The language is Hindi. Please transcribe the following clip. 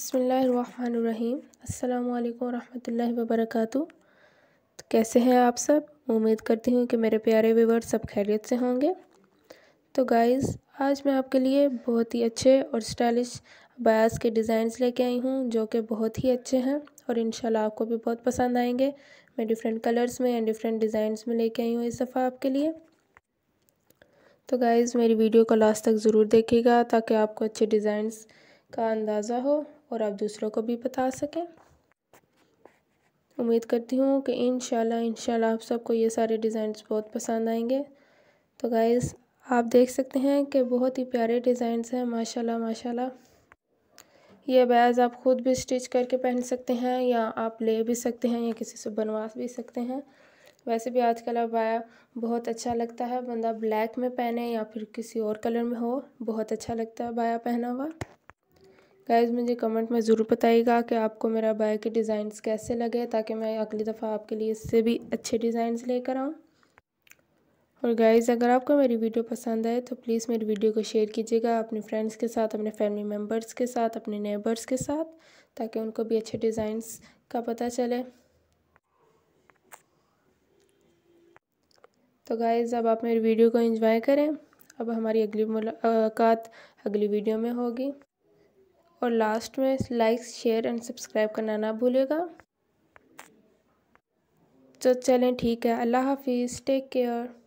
बसमीम् अल्लाम वरहमल वबरक कैसे हैं आप सब उम्मीद करती हूँ कि मेरे प्यारे व्यवर सब खैरियत से होंगे तो गाइस आज मैं आपके लिए बहुत ही अच्छे और स्टाइलिश बायास के डिज़ाइंस लेके आई हूँ जो कि बहुत ही अच्छे हैं और इन आपको भी बहुत पसंद आएंगे मैं डिफरेंट कलर्स में एंड डिफरेंट डिज़ाइंस में लेके आई हूँ इस दफ़ा आपके लिए तो गाइज़ मेरी वीडियो को लास्ट तक ज़रूर देखिएगा ताकि आपको अच्छे डिज़ाइंस का अंदाज़ा हो और आप दूसरों को भी बता सकें उम्मीद करती हूँ कि इन शाला आप सबको ये सारे डिज़ाइंस बहुत पसंद आएंगे तो गाइस आप देख सकते हैं कि बहुत ही प्यारे डिज़ाइंस हैं माशाल्लाह माशाल्लाह ये बैज आप ख़ुद भी स्टिच करके पहन सकते हैं या आप ले भी सकते हैं या किसी से बनवा भी सकते हैं वैसे भी आजकल अब आया बहुत अच्छा लगता है बंदा ब्लैक में पहने या फिर किसी और कलर में हो बहुत अच्छा लगता है बाया पहना हुआ गाइज़ मुझे कमेंट में ज़रूर बताइएगा कि आपको मेरा बाय के डिज़ाइंस कैसे लगे ताकि मैं अगली दफ़ा आपके लिए इससे भी अच्छे डिज़ाइंस लेकर आऊँ और गाइज़ अगर आपको मेरी वीडियो पसंद आए तो प्लीज़ मेरी वीडियो को शेयर कीजिएगा अपने फ्रेंड्स के साथ अपने फैमिली मेम्बर्स के साथ अपने नेबर्स के साथ ताकि उनको भी अच्छे डिज़ाइंस का पता चले तो गाइज़ अब आप मेरी वीडियो को एंजॉय करें अब हमारी अगली मुलाकात अगली वीडियो में होगी और लास्ट में लाइक शेयर एंड सब्सक्राइब करना ना भूलेगा तो चलें ठीक है अल्लाह हाफिज़ टेक केयर